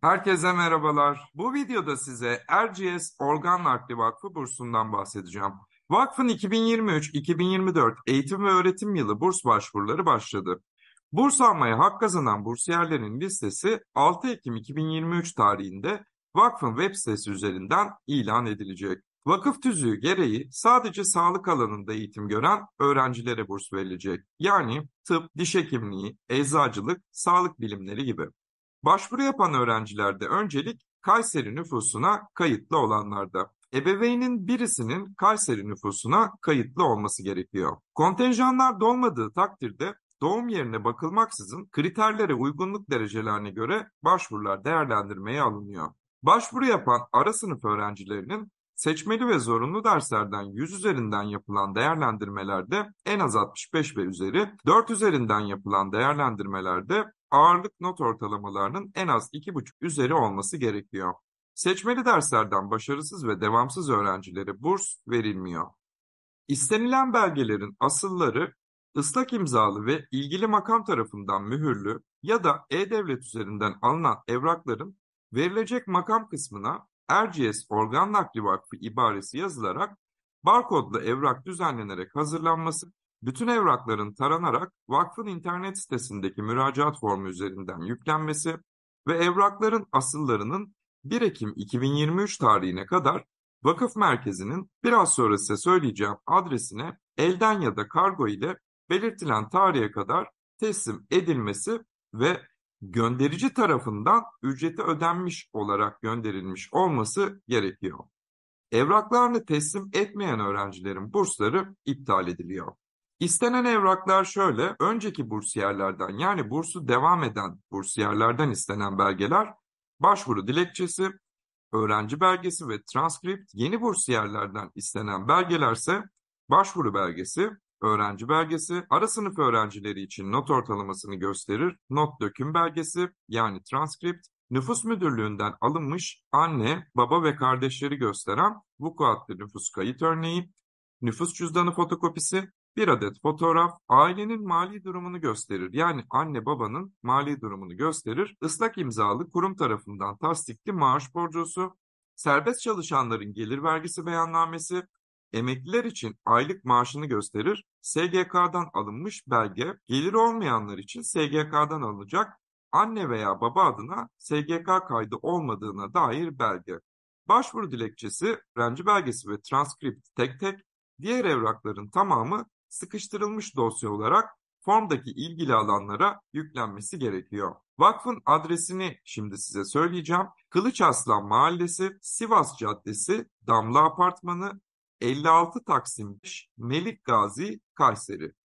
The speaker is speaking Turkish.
Herkese merhabalar. Bu videoda size RGS Organ Nakli Vakfı bursundan bahsedeceğim. Vakfın 2023-2024 eğitim ve öğretim yılı burs başvuruları başladı. Burs almaya hak kazanan bursiyerlerin listesi 6 Ekim 2023 tarihinde vakfın web sitesi üzerinden ilan edilecek. Vakıf tüzüğü gereği sadece sağlık alanında eğitim gören öğrencilere burs verilecek. Yani tıp, diş hekimliği, eczacılık, sağlık bilimleri gibi. Başvuru yapan öğrencilerde öncelik Kayseri nüfusuna kayıtlı olanlarda. Ebeveynin birisinin Kayseri nüfusuna kayıtlı olması gerekiyor. Kontenjanlar dolmadığı takdirde doğum yerine bakılmaksızın kriterlere uygunluk derecelerine göre başvurular değerlendirmeye alınıyor. Başvuru yapan ara sınıf öğrencilerinin seçmeli ve zorunlu derslerden 100 üzerinden yapılan değerlendirmelerde en az 65 ve üzeri, 4 üzerinden yapılan değerlendirmelerde ağırlık not ortalamalarının en az 2,5 üzeri olması gerekiyor. Seçmeli derslerden başarısız ve devamsız öğrencilere burs verilmiyor. İstenilen belgelerin asılları ıslak imzalı ve ilgili makam tarafından mühürlü ya da e-devlet üzerinden alınan evrakların verilecek makam kısmına RGS organ nakli vakfı ibaresi yazılarak barkodlu evrak düzenlenerek hazırlanması bütün evrakların taranarak vakfın internet sitesindeki müracaat formu üzerinden yüklenmesi ve evrakların asıllarının 1 Ekim 2023 tarihine kadar vakıf merkezinin biraz sonra size söyleyeceğim adresine elden ya da kargo ile belirtilen tarihe kadar teslim edilmesi ve gönderici tarafından ücreti ödenmiş olarak gönderilmiş olması gerekiyor. Evraklarını teslim etmeyen öğrencilerin bursları iptal ediliyor. İstenen evraklar şöyle, önceki bursiyerlerden yani bursu devam eden bursiyerlerden istenen belgeler, başvuru dilekçesi, öğrenci belgesi ve transkript, yeni bursiyerlerden istenen belgelerse başvuru belgesi, öğrenci belgesi, ara sınıf öğrencileri için not ortalamasını gösterir, not döküm belgesi yani transkript, nüfus müdürlüğünden alınmış anne, baba ve kardeşleri gösteren vukuatlı nüfus kayıt örneği, nüfus cüzdanı fotokopisi bir adet fotoğraf ailenin mali durumunu gösterir. Yani anne babanın mali durumunu gösterir. Islak imzalı kurum tarafından tasdikli maaş borcusu, serbest çalışanların gelir vergisi beyannamesi, emekliler için aylık maaşını gösterir. SGK'dan alınmış belge, gelir olmayanlar için SGK'dan alınacak anne veya baba adına SGK kaydı olmadığına dair belge. Başvuru dilekçesi, öğrenci belgesi ve transkript tek tek, diğer evrakların tamamı sıkıştırılmış dosya olarak formdaki ilgili alanlara yüklenmesi gerekiyor. Vakfın adresini şimdi size söyleyeceğim. Kılıç Aslan Mahallesi, Sivas Caddesi, Damla Apartmanı, 56 Taksim 5 Melik Gazi, Kayseri.